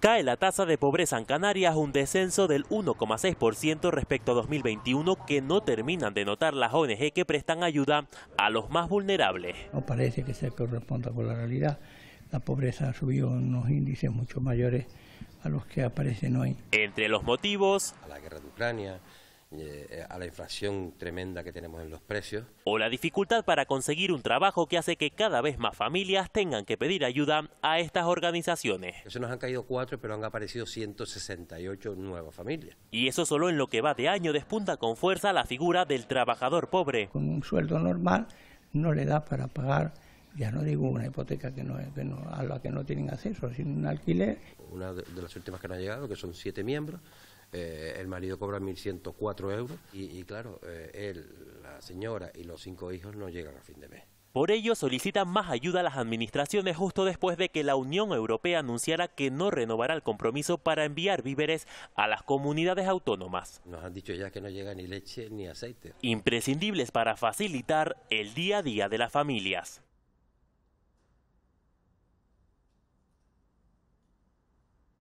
Cae la tasa de pobreza en Canarias, un descenso del 1,6% respecto a 2021 que no terminan de notar las ONG que prestan ayuda a los más vulnerables. No parece que se corresponda con la realidad. La pobreza ha subió unos índices mucho mayores a los que aparecen hoy. Entre los motivos... A la guerra de Ucrania, eh, a la inflación tremenda que tenemos en los precios. O la dificultad para conseguir un trabajo que hace que cada vez más familias tengan que pedir ayuda a estas organizaciones. Eso nos han caído cuatro, pero han aparecido 168 nuevas familias. Y eso solo en lo que va de año despunta con fuerza la figura del trabajador pobre. Con un sueldo normal no le da para pagar ya no digo una hipoteca que que no, a la que no tienen acceso, sino un alquiler. Una de, las últimas que nos ha llegado, que son siete miembros, eh, el marido cobra 1.104 euros y, claro, eh, él, la señora y los cinco hijos no llegan a fin de mes. Por ello, solicitan más ayuda a las administraciones justo después de que la Unión Europea anunciara que no renovará el compromiso para enviar víveres a las comunidades autónomas. Nos han dicho ya que no llega ni leche ni aceite. Imprescindibles para facilitar el día a día de las familias.